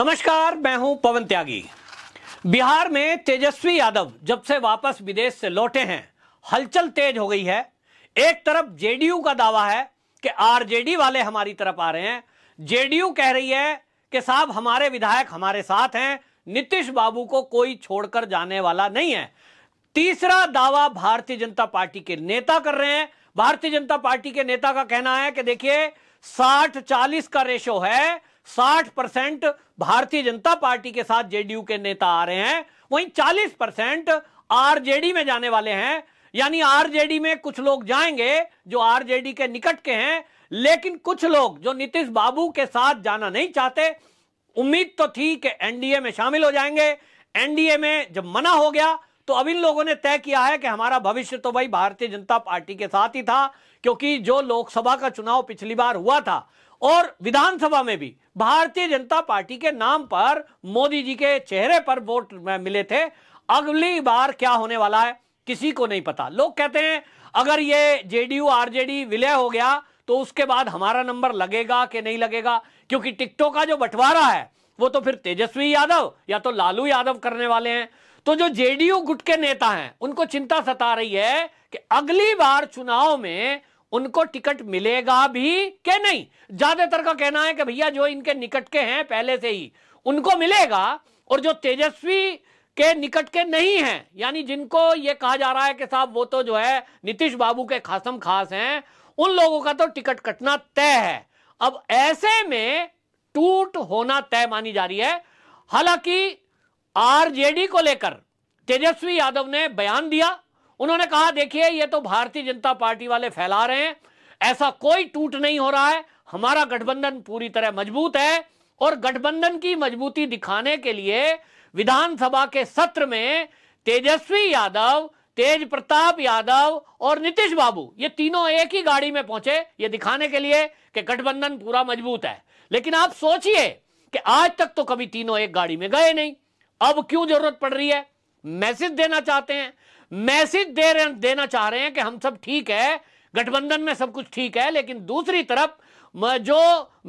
नमस्कार मैं हूं पवन त्यागी बिहार में तेजस्वी यादव जब से वापस विदेश से लौटे हैं हलचल तेज हो गई है एक तरफ जेडीयू का दावा है कि आरजेडी वाले हमारी तरफ आ रहे हैं जेडीयू कह रही है कि साहब हमारे विधायक हमारे साथ हैं नीतीश बाबू को कोई छोड़कर जाने वाला नहीं है तीसरा दावा भारतीय जनता पार्टी के नेता कर रहे हैं भारतीय जनता पार्टी के नेता का कहना है कि देखिए साठ चालीस का रेशो है साठ परसेंट भारतीय जनता पार्टी के साथ जेडीयू के नेता आ रहे हैं वहीं चालीस परसेंट आरजेडी में जाने वाले हैं यानी आरजेडी में कुछ लोग जाएंगे जो आरजेडी के निकट के हैं लेकिन कुछ लोग जो नीतीश बाबू के साथ जाना नहीं चाहते उम्मीद तो थी कि एनडीए में शामिल हो जाएंगे एनडीए में जब मना हो गया तो अब इन लोगों ने तय किया है कि हमारा भविष्य तो भाई भारतीय जनता पार्टी के साथ ही था क्योंकि जो लोकसभा का चुनाव पिछली बार हुआ था और विधानसभा में भी भारतीय जनता पार्टी के नाम पर मोदी जी के चेहरे पर वोट मिले थे अगली बार क्या होने वाला है किसी को नहीं पता लोग कहते हैं अगर ये जेडीयू आरजेडी विलय हो गया तो उसके बाद हमारा नंबर लगेगा कि नहीं लगेगा क्योंकि टिकटों का जो बंटवारा है वो तो फिर तेजस्वी यादव या तो लालू यादव करने वाले हैं तो जो जेडीयू गुट के नेता हैं उनको चिंता सता रही है कि अगली बार चुनाव में उनको टिकट मिलेगा भी के नहीं ज्यादातर का कहना है कि भैया जो इनके निकट के हैं पहले से ही उनको मिलेगा और जो तेजस्वी के निकट के नहीं हैं यानी जिनको ये कहा जा रहा है कि साहब वो तो जो है नीतीश बाबू के खासम खास हैं उन लोगों का तो टिकट कटना तय है अब ऐसे में टूट होना तय मानी जा रही है हालांकि आरजेडी को लेकर तेजस्वी यादव ने बयान दिया उन्होंने कहा देखिए ये तो भारतीय जनता पार्टी वाले फैला रहे हैं ऐसा कोई टूट नहीं हो रहा है हमारा गठबंधन पूरी तरह मजबूत है और गठबंधन की मजबूती दिखाने के लिए विधानसभा के सत्र में तेजस्वी यादव तेज प्रताप यादव और नीतीश बाबू ये तीनों एक ही गाड़ी में पहुंचे ये दिखाने के लिए कि गठबंधन पूरा मजबूत है लेकिन आप सोचिए कि आज तक तो कभी तीनों एक गाड़ी में गए नहीं अब क्यों जरूरत पड़ रही है मैसेज देना चाहते हैं मैसेज दे रहे देना चाह रहे हैं कि हम सब ठीक है गठबंधन में सब कुछ ठीक है लेकिन दूसरी तरफ जो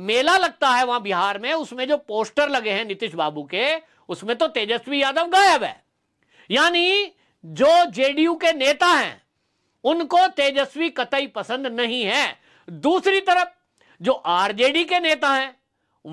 मेला लगता है वहां बिहार में उसमें जो पोस्टर लगे हैं नीतीश बाबू के उसमें तो तेजस्वी यादव गायब है यानी जो जेडीयू के नेता हैं उनको तेजस्वी कतई पसंद नहीं है दूसरी तरफ जो आरजेडी के नेता हैं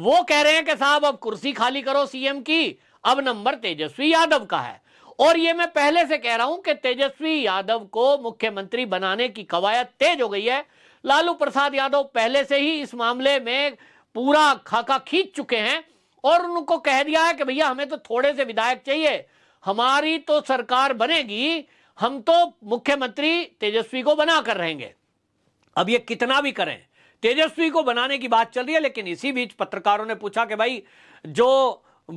वो कह रहे हैं कि साहब अब कुर्सी खाली करो सीएम की अब नंबर तेजस्वी यादव का है और ये मैं पहले से कह रहा हूं कि तेजस्वी यादव को मुख्यमंत्री बनाने की कवायद तेज हो गई है लालू प्रसाद यादव पहले से ही इस मामले में पूरा खाका खींच चुके हैं और उनको कह दिया है कि भैया हमें तो थोड़े से विधायक चाहिए हमारी तो सरकार बनेगी हम तो मुख्यमंत्री तेजस्वी को बना कर रहेंगे अब ये कितना भी करें तेजस्वी को बनाने की बात चल रही है लेकिन इसी बीच पत्रकारों ने पूछा कि भाई जो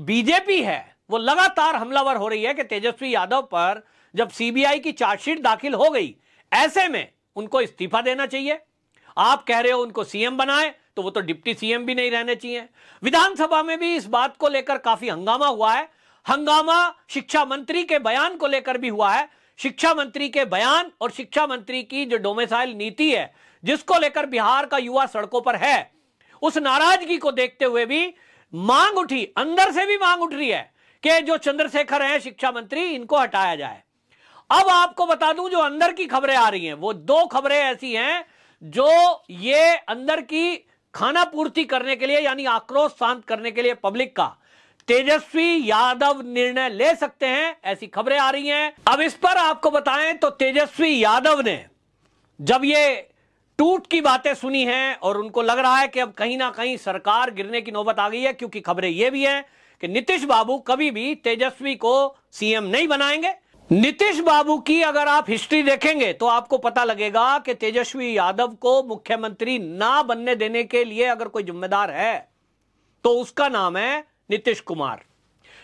बीजेपी है वो लगातार हमलावर हो रही है कि तेजस्वी यादव पर जब सीबीआई की चार्जशीट दाखिल हो गई ऐसे में उनको इस्तीफा देना चाहिए आप कह रहे हो उनको सीएम बनाए तो वो तो डिप्टी सीएम भी नहीं रहने चाहिए विधानसभा में भी इस बात को लेकर काफी हंगामा हुआ है हंगामा शिक्षा मंत्री के बयान को लेकर भी हुआ है शिक्षा मंत्री के बयान और शिक्षा मंत्री की जो डोमेसाइल नीति है जिसको लेकर बिहार का युवा सड़कों पर है उस नाराजगी को देखते हुए भी मांग उठी अंदर से भी मांग उठ रही है कि जो चंद्रशेखर हैं शिक्षा मंत्री इनको हटाया जाए अब आपको बता दूं जो अंदर की खबरें आ रही हैं वो दो खबरें ऐसी हैं जो ये अंदर की खाना पूर्ति करने के लिए यानी आक्रोश शांत करने के लिए पब्लिक का तेजस्वी यादव निर्णय ले सकते हैं ऐसी खबरें आ रही हैं अब इस पर आपको बताएं तो तेजस्वी यादव ने जब ये टूट की बातें सुनी हैं और उनको लग रहा है कि अब कहीं ना कहीं सरकार गिरने की नौबत आ गई है क्योंकि खबरें ये भी हैं कि नीतीश बाबू कभी भी तेजस्वी को सीएम नहीं बनाएंगे नीतीश बाबू की अगर आप हिस्ट्री देखेंगे तो आपको पता लगेगा कि तेजस्वी यादव को मुख्यमंत्री ना बनने देने के लिए अगर कोई जिम्मेदार है तो उसका नाम है नीतीश कुमार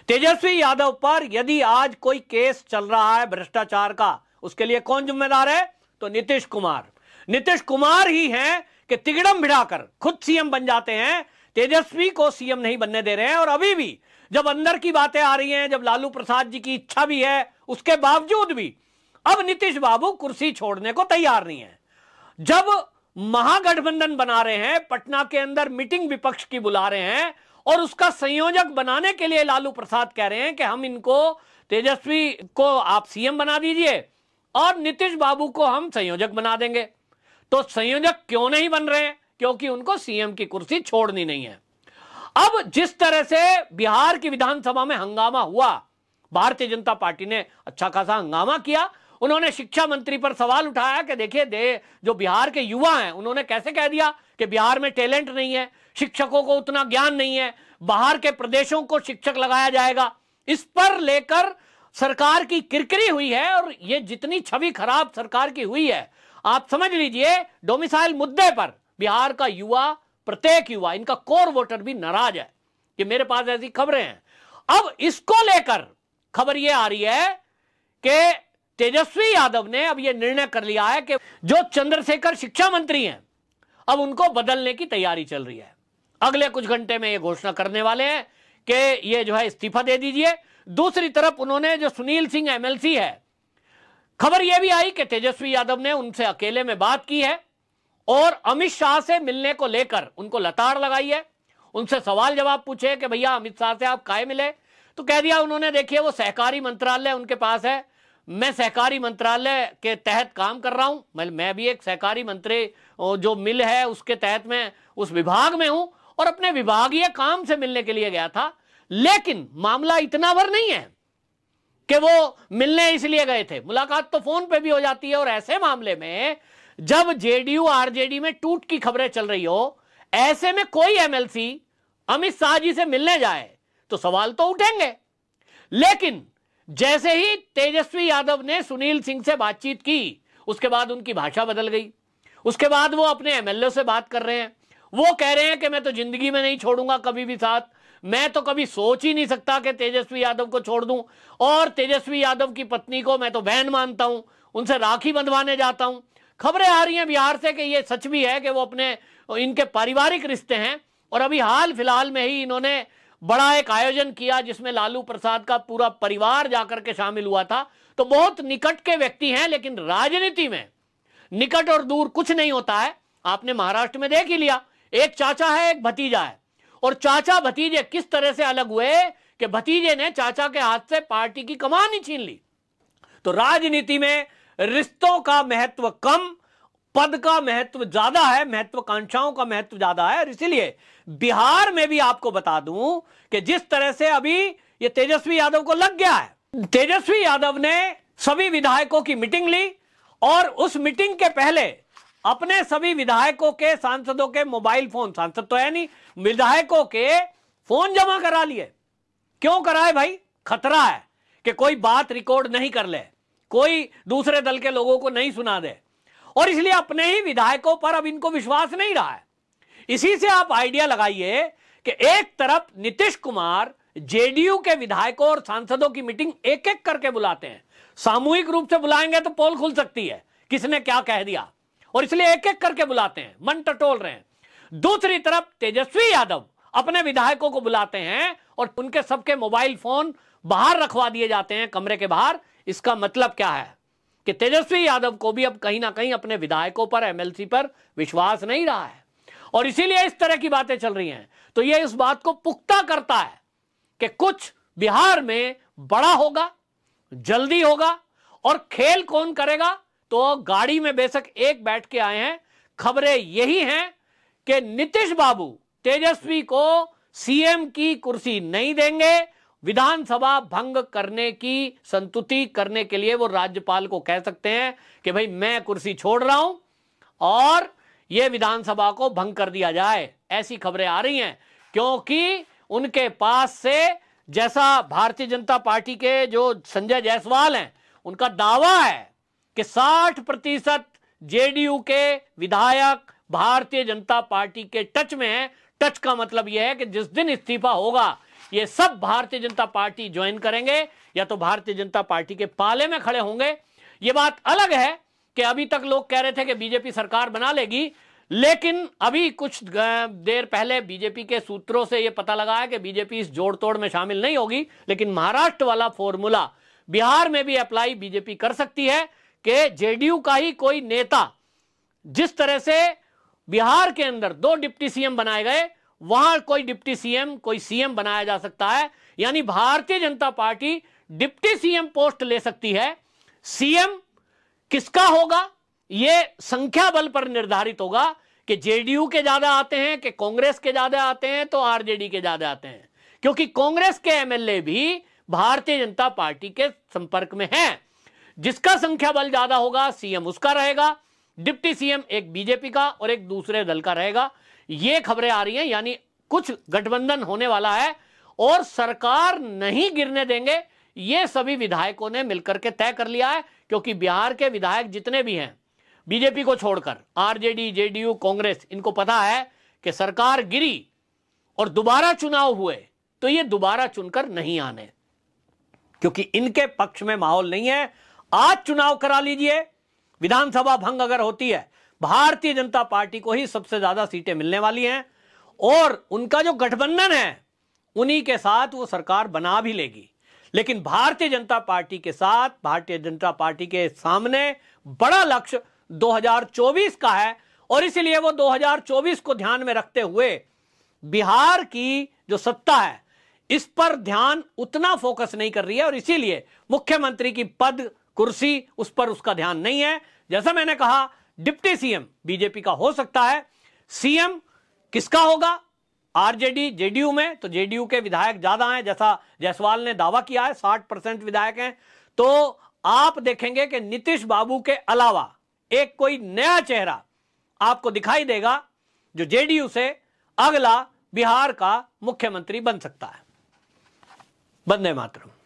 तेजस्वी यादव पर यदि आज कोई केस चल रहा है भ्रष्टाचार का उसके लिए कौन जिम्मेदार है तो नीतीश कुमार नीतीश कुमार ही हैं कि तिगड़म भिड़ाकर खुद सीएम बन जाते हैं तेजस्वी को सीएम नहीं बनने दे रहे हैं और अभी भी जब अंदर की बातें आ रही हैं जब लालू प्रसाद जी की इच्छा भी है उसके बावजूद भी अब नीतीश बाबू कुर्सी छोड़ने को तैयार नहीं है जब महागठबंधन बना रहे हैं पटना के अंदर मीटिंग विपक्ष की बुला रहे हैं और उसका संयोजक बनाने के लिए लालू प्रसाद कह रहे हैं कि हम इनको तेजस्वी को आप सीएम बना दीजिए और नीतीश बाबू को हम संयोजक बना देंगे तो संयोजक क्यों नहीं बन रहे क्योंकि उनको सीएम की कुर्सी छोड़नी नहीं है अब जिस तरह से बिहार की विधानसभा में हंगामा हुआ भारतीय जनता पार्टी ने अच्छा खासा हंगामा किया उन्होंने शिक्षा मंत्री पर सवाल उठाया कि देखिए दे जो बिहार के युवा हैं उन्होंने कैसे कह दिया कि बिहार में टैलेंट नहीं है शिक्षकों को उतना ज्ञान नहीं है बाहर के प्रदेशों को शिक्षक लगाया जाएगा इस पर लेकर सरकार की किरकिरी हुई है और ये जितनी छवि खराब सरकार की हुई है आप समझ लीजिए डोमिसाइल मुद्दे पर बिहार का युवा प्रत्येक युवा इनका कोर वोटर भी नाराज है कि मेरे पास ऐसी खबरें हैं अब इसको लेकर खबर यह आ रही है कि तेजस्वी यादव ने अब यह निर्णय कर लिया है कि जो चंद्रशेखर शिक्षा मंत्री हैं अब उनको बदलने की तैयारी चल रही है अगले कुछ घंटे में ये घोषणा करने वाले हैं कि ये जो है इस्तीफा दे दीजिए दूसरी तरफ उन्होंने जो सुनील सिंह एमएलसी है खबर यह भी आई कि तेजस्वी यादव ने उनसे अकेले में बात की है और अमित शाह से मिलने को लेकर उनको लताड़ लगाई है उनसे सवाल जवाब पूछे कि भैया अमित शाह से आप काय मिले तो कह दिया उन्होंने देखिए वो सहकारी मंत्रालय उनके पास है मैं सहकारी मंत्रालय के तहत काम कर रहा हूं मैं मैं भी एक सहकारी मंत्री जो मिल है उसके तहत मैं उस विभाग में हूं और अपने विभागीय काम से मिलने के लिए गया था लेकिन मामला इतना भर नहीं है कि वो मिलने इसलिए गए थे मुलाकात तो फोन पे भी हो जाती है और ऐसे मामले में जब जेडीयू आरजेडी में टूट की खबरें चल रही हो ऐसे में कोई एमएलसी अमित शाह जी से मिलने जाए तो सवाल तो उठेंगे लेकिन जैसे ही तेजस्वी यादव ने सुनील सिंह से बातचीत की उसके बाद उनकी भाषा बदल गई उसके बाद वो अपने एमएलए से बात कर रहे हैं वो कह रहे हैं कि मैं तो जिंदगी में नहीं छोड़ूंगा कभी भी साथ मैं तो कभी सोच ही नहीं सकता कि तेजस्वी यादव को छोड़ दूं और तेजस्वी यादव की पत्नी को मैं तो बहन मानता हूं उनसे राखी बंधवाने जाता हूं खबरें आ रही हैं बिहार से कि ये सच भी है कि वो अपने इनके पारिवारिक रिश्ते हैं और अभी हाल फिलहाल में ही इन्होंने बड़ा एक आयोजन किया जिसमें लालू प्रसाद का पूरा परिवार जाकर के शामिल हुआ था तो बहुत निकट के व्यक्ति हैं लेकिन राजनीति में निकट और दूर कुछ नहीं होता है आपने महाराष्ट्र में देख ही लिया एक चाचा है एक भतीजा है और चाचा भतीजे किस तरह से अलग हुए कि भतीजे ने चाचा के हाथ से पार्टी की कमान ही छीन ली तो राजनीति में रिश्तों का महत्व कम पद का महत्व ज्यादा है महत्वाकांक्षाओं का महत्व ज्यादा है और इसीलिए बिहार में भी आपको बता दूं कि जिस तरह से अभी ये तेजस्वी यादव को लग गया है तेजस्वी यादव ने सभी विधायकों की मीटिंग ली और उस मीटिंग के पहले अपने सभी विधायकों के सांसदों के मोबाइल फोन सांसद तो है नहीं विधायकों के फोन जमा करा लिए क्यों कराए भाई खतरा है कि कोई बात रिकॉर्ड नहीं कर ले कोई दूसरे दल के लोगों को नहीं सुना दे और इसलिए अपने ही विधायकों पर अब इनको विश्वास नहीं रहा है इसी से आप आइडिया लगाइए कि एक तरफ नीतीश कुमार जेडीयू के विधायकों और सांसदों की मीटिंग एक एक करके बुलाते हैं सामूहिक रूप से बुलाएंगे तो पोल खुल सकती है किसने क्या कह दिया और इसलिए एक एक करके बुलाते हैं मन टटोल रहे हैं दूसरी तरफ तेजस्वी यादव अपने विधायकों को बुलाते हैं और उनके सबके मोबाइल फोन बाहर रखवा दिए जाते हैं कमरे के बाहर इसका मतलब क्या है कि तेजस्वी यादव को भी अब कहीं ना कहीं अपने विधायकों पर एमएलसी पर विश्वास नहीं रहा है और इसीलिए इस तरह की बातें चल रही हैं तो यह इस बात को पुख्ता करता है कि कुछ बिहार में बड़ा होगा जल्दी होगा और खेल कौन करेगा तो गाड़ी में बेशक एक बैठ के आए हैं खबरें यही हैं कि नीतीश बाबू तेजस्वी को सीएम की कुर्सी नहीं देंगे विधानसभा भंग करने की संतुति करने के लिए वो राज्यपाल को कह सकते हैं कि भाई मैं कुर्सी छोड़ रहा हूं और ये विधानसभा को भंग कर दिया जाए ऐसी खबरें आ रही हैं क्योंकि उनके पास से जैसा भारतीय जनता पार्टी के जो संजय जायसवाल हैं उनका दावा है कि 60 प्रतिशत जेडीयू के विधायक भारतीय जनता पार्टी के टच में हैं टच का मतलब यह है कि जिस दिन इस्तीफा होगा ये सब भारतीय जनता पार्टी ज्वाइन करेंगे या तो भारतीय जनता पार्टी के पाले में खड़े होंगे ये बात अलग है कि अभी तक लोग कह रहे थे कि बीजेपी सरकार बना लेगी लेकिन अभी कुछ देर पहले बीजेपी के सूत्रों से यह पता लगा है कि बीजेपी इस जोड़ तोड़ में शामिल नहीं होगी लेकिन महाराष्ट्र वाला फॉर्मूला बिहार में भी अप्लाई बीजेपी कर सकती है कि जेडीयू का ही कोई नेता जिस तरह से बिहार के अंदर दो डिप्टी सीएम बनाए गए वहां कोई डिप्टी सीएम कोई सीएम बनाया जा सकता है यानी भारतीय जनता पार्टी डिप्टी सीएम पोस्ट ले सकती है सीएम किसका होगा यह संख्या बल पर निर्धारित होगा कि जेडीयू के ज्यादा आते हैं कि कांग्रेस के ज्यादा आते हैं तो आरजेडी के ज्यादा आते हैं क्योंकि कांग्रेस के एमएलए भी भारतीय जनता पार्टी के संपर्क में हैं जिसका संख्या बल ज्यादा होगा सीएम उसका रहेगा डिप्टी सीएम एक बीजेपी का और एक दूसरे दल का रहेगा यह खबरें आ रही हैं यानी कुछ गठबंधन होने वाला है और सरकार नहीं गिरने देंगे यह सभी विधायकों ने मिलकर के तय कर लिया है क्योंकि बिहार के विधायक जितने भी हैं बीजेपी को छोड़कर आरजेडी जेडीयू कांग्रेस इनको पता है कि सरकार गिरी और दोबारा चुनाव हुए तो ये दोबारा चुनकर नहीं आने क्योंकि इनके पक्ष में माहौल नहीं है आज चुनाव करा लीजिए विधानसभा भंग अगर होती है भारतीय जनता पार्टी को ही सबसे ज्यादा सीटें मिलने वाली हैं और उनका जो गठबंधन है उन्हीं के साथ वो सरकार बना भी लेगी लेकिन भारतीय जनता पार्टी के साथ भारतीय जनता पार्टी के सामने बड़ा लक्ष्य 2024 का है और इसलिए वो 2024 को ध्यान में रखते हुए बिहार की जो सत्ता है इस पर ध्यान उतना फोकस नहीं कर रही है और इसीलिए मुख्यमंत्री की पद कुर्सी उस पर उसका ध्यान नहीं है जैसा मैंने कहा डिप्टी सीएम बीजेपी का हो सकता है सीएम किसका होगा आरजेडी जेडीयू में तो जेडीयू के विधायक ज्यादा हैं जैसा जायसवाल ने दावा किया है साठ परसेंट विधायक हैं तो आप देखेंगे कि नीतीश बाबू के अलावा एक कोई नया चेहरा आपको दिखाई देगा जो जेडीयू से अगला बिहार का मुख्यमंत्री बन सकता है बंदे मातरम